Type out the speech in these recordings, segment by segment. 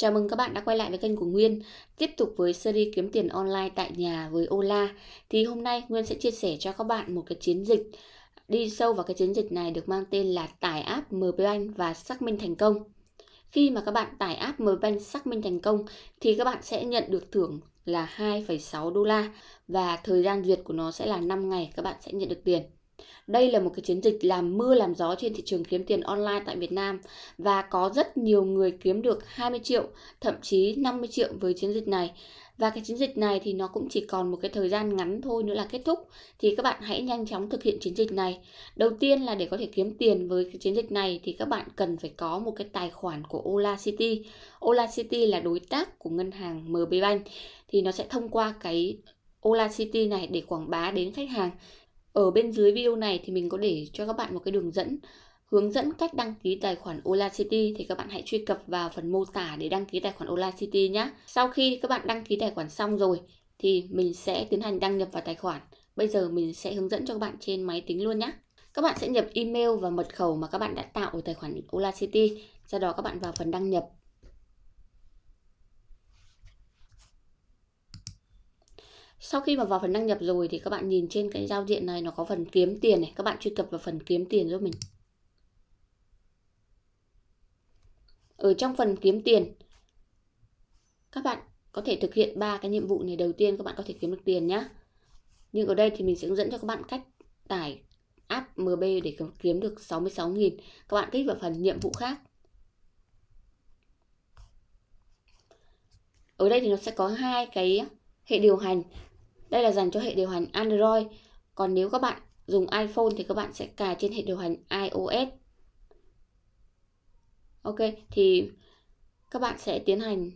Chào mừng các bạn đã quay lại với kênh của Nguyên. Tiếp tục với series kiếm tiền online tại nhà với Ola. Thì hôm nay Nguyên sẽ chia sẻ cho các bạn một cái chiến dịch đi sâu vào cái chiến dịch này được mang tên là tải app MBank và xác minh thành công. Khi mà các bạn tải app MBank xác minh thành công thì các bạn sẽ nhận được thưởng là 2,6 đô la và thời gian duyệt của nó sẽ là 5 ngày các bạn sẽ nhận được tiền. Đây là một cái chiến dịch làm mưa làm gió trên thị trường kiếm tiền online tại Việt Nam và có rất nhiều người kiếm được 20 triệu, thậm chí 50 triệu với chiến dịch này. Và cái chiến dịch này thì nó cũng chỉ còn một cái thời gian ngắn thôi nữa là kết thúc Thì các bạn hãy nhanh chóng thực hiện chiến dịch này Đầu tiên là để có thể kiếm tiền với cái chiến dịch này Thì các bạn cần phải có một cái tài khoản của Ola City Ola City là đối tác của ngân hàng MB Bank Thì nó sẽ thông qua cái Ola City này để quảng bá đến khách hàng ở bên dưới video này thì mình có để cho các bạn một cái đường dẫn hướng dẫn cách đăng ký tài khoản Ola City thì các bạn hãy truy cập vào phần mô tả để đăng ký tài khoản Ola City nhé. Sau khi các bạn đăng ký tài khoản xong rồi thì mình sẽ tiến hành đăng nhập vào tài khoản. Bây giờ mình sẽ hướng dẫn cho các bạn trên máy tính luôn nhé. Các bạn sẽ nhập email và mật khẩu mà các bạn đã tạo ở tài khoản Ola City. Sau đó các bạn vào phần đăng nhập Sau khi mà vào phần đăng nhập rồi thì các bạn nhìn trên cái giao diện này nó có phần kiếm tiền này, các bạn truy cập vào phần kiếm tiền giúp mình. Ở trong phần kiếm tiền các bạn có thể thực hiện ba cái nhiệm vụ này đầu tiên các bạn có thể kiếm được tiền nhé. Nhưng ở đây thì mình sẽ hướng dẫn cho các bạn cách tải app MB để kiếm được 66.000. Các bạn kích vào phần nhiệm vụ khác. Ở đây thì nó sẽ có hai cái hệ điều hành đây là dành cho hệ điều hành Android. Còn nếu các bạn dùng iPhone thì các bạn sẽ cài trên hệ điều hành iOS. Ok, thì các bạn sẽ tiến hành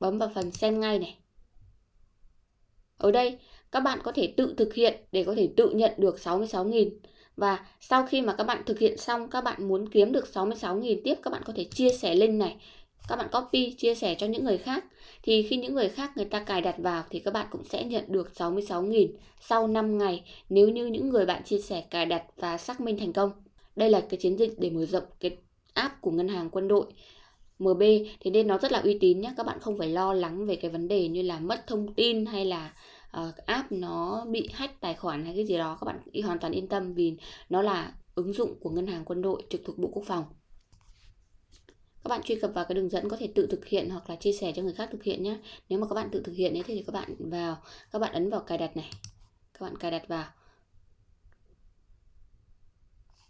bấm vào phần xem ngay này. Ở đây các bạn có thể tự thực hiện để có thể tự nhận được 66.000 và sau khi mà các bạn thực hiện xong các bạn muốn kiếm được 66.000 tiếp các bạn có thể chia sẻ link này các bạn copy chia sẻ cho những người khác thì khi những người khác người ta cài đặt vào thì các bạn cũng sẽ nhận được 66.000 sau 5 ngày nếu như những người bạn chia sẻ cài đặt và xác minh thành công. Đây là cái chiến dịch để mở rộng cái app của ngân hàng quân đội MB thì nên nó rất là uy tín nhé các bạn không phải lo lắng về cái vấn đề như là mất thông tin hay là uh, app nó bị hack tài khoản hay cái gì đó các bạn hoàn toàn yên tâm vì nó là ứng dụng của ngân hàng quân đội trực thuộc bộ quốc phòng các bạn truy cập vào cái đường dẫn có thể tự thực hiện hoặc là chia sẻ cho người khác thực hiện nhé nếu mà các bạn tự thực hiện đấy thì các bạn vào các bạn ấn vào cài đặt này các bạn cài đặt vào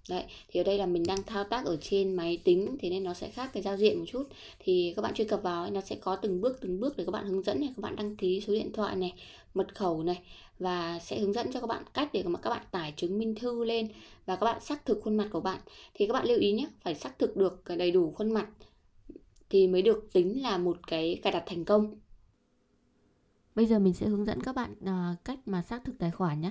Đấy, thì ở đây là mình đang thao tác ở trên máy tính thế nên nó sẽ khác cái giao diện một chút. Thì các bạn truy cập vào nó sẽ có từng bước từng bước để các bạn hướng dẫn này, các bạn đăng ký số điện thoại này, mật khẩu này và sẽ hướng dẫn cho các bạn cách để mà các bạn tải chứng minh thư lên và các bạn xác thực khuôn mặt của bạn. Thì các bạn lưu ý nhé, phải xác thực được đầy đủ khuôn mặt thì mới được tính là một cái cài đặt thành công. Bây giờ mình sẽ hướng dẫn các bạn à, cách mà xác thực tài khoản nhé.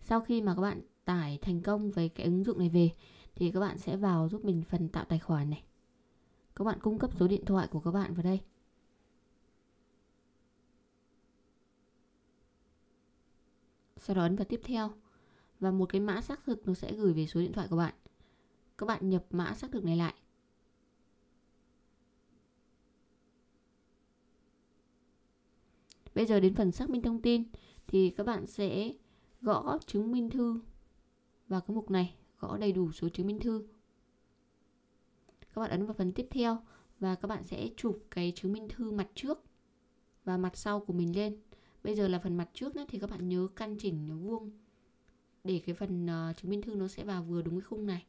Sau khi mà các bạn tải thành công về cái ứng dụng này về thì các bạn sẽ vào giúp mình phần tạo tài khoản này các bạn cung cấp số điện thoại của các bạn vào đây sau đó ấn vào tiếp theo và một cái mã xác thực nó sẽ gửi về số điện thoại của bạn các bạn nhập mã xác thực này lại Bây giờ đến phần xác minh thông tin thì các bạn sẽ gõ chứng minh thư vào cái mục này gõ đầy đủ số chứng minh thư Các bạn ấn vào phần tiếp theo Và các bạn sẽ chụp cái chứng minh thư mặt trước Và mặt sau của mình lên Bây giờ là phần mặt trước thì các bạn nhớ căn chỉnh nó vuông Để cái phần ờ, chứng minh thư nó sẽ vào vừa đúng cái khung này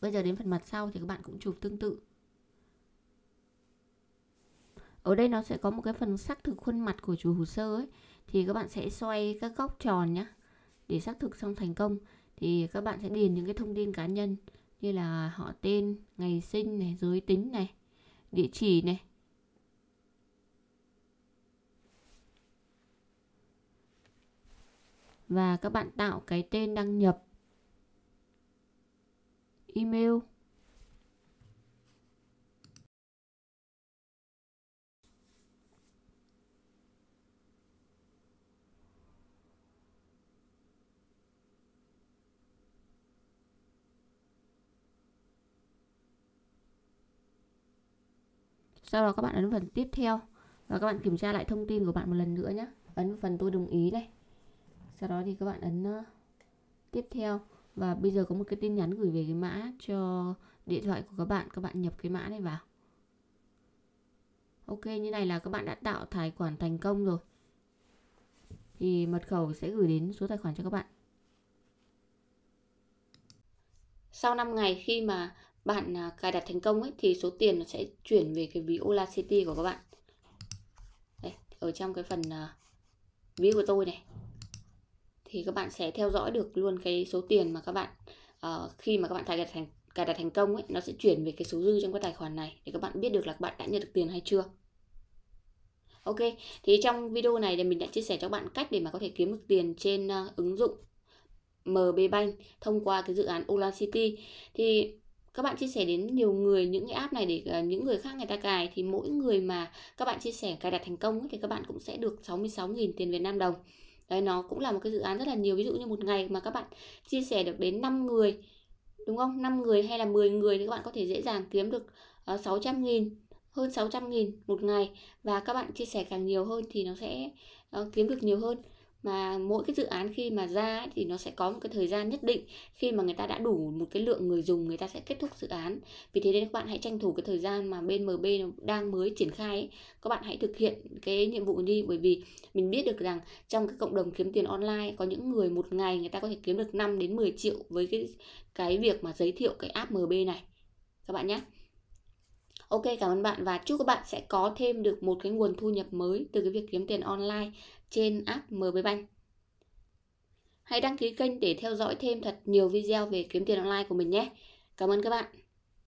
Bây giờ đến phần mặt sau thì các bạn cũng chụp tương tự ở đây nó sẽ có một cái phần xác thực khuôn mặt của chủ hồ sơ ấy thì các bạn sẽ xoay các góc tròn nhé để xác thực xong thành công thì các bạn sẽ điền những cái thông tin cá nhân như là họ tên, ngày sinh này, giới tính này, địa chỉ này. Và các bạn tạo cái tên đăng nhập email sau đó các bạn ấn phần tiếp theo và các bạn kiểm tra lại thông tin của bạn một lần nữa nhé ấn phần tôi đồng ý này sau đó thì các bạn ấn ờ, tiếp theo và bây giờ có một cái tin nhắn gửi về cái mã cho điện thoại của các bạn các bạn nhập cái mã này vào ok như này là các bạn đã tạo tài khoản thành công rồi thì mật khẩu sẽ gửi đến số tài khoản cho các bạn sau 5 ngày khi mà bạn à, cài đặt thành công ấy thì số tiền nó sẽ chuyển về cái ví Ola City của các bạn Đây, ở trong cái phần à, ví của tôi này thì các bạn sẽ theo dõi được luôn cái số tiền mà các bạn uh, khi mà các bạn cài đặt thành cài đặt thành công ấy nó sẽ chuyển về cái số dư trong cái tài khoản này để các bạn biết được là các bạn đã nhận được tiền hay chưa Ok, thì trong video này thì mình đã chia sẻ cho các bạn cách để mà có thể kiếm được tiền trên uh, ứng dụng MB Bank thông qua cái dự án Ola City. Thì các bạn chia sẻ đến nhiều người những cái app này để à, những người khác người ta cài thì mỗi người mà các bạn chia sẻ cài đặt thành công thì các bạn cũng sẽ được 66.000 tiền Việt Nam đồng đấy nó cũng là một cái dự án rất là nhiều ví dụ như một ngày mà các bạn chia sẻ được đến 5 người đúng không 5 người hay là 10 người thì các bạn có thể dễ dàng kiếm được 600 ờ, nghìn hơn 600 nghìn một ngày và các bạn chia sẻ càng nhiều hơn thì nó sẽ ờ, kiếm được nhiều hơn mà mỗi cái dự án khi mà ra ấy, thì nó sẽ có một cái thời gian nhất định khi mà người ta đã đủ một cái lượng người dùng người ta sẽ kết thúc dự án vì thế nên các bạn hãy tranh thủ cái thời gian mà bên MB đang mới triển khai ấy, các bạn hãy thực hiện cái nhiệm vụ đi bởi vì mình biết được rằng trong cái cộng đồng kiếm tiền online có những người một ngày người ta có thể kiếm được 5 đến 10 triệu với cái cái việc mà giới thiệu cái app MB này các bạn nhé Ok, cảm ơn bạn và chúc các bạn sẽ có thêm được một cái nguồn thu nhập mới từ cái việc kiếm tiền online trên app MB Bank. Hãy đăng ký kênh để theo dõi thêm thật nhiều video về kiếm tiền online của mình nhé. Cảm ơn các bạn.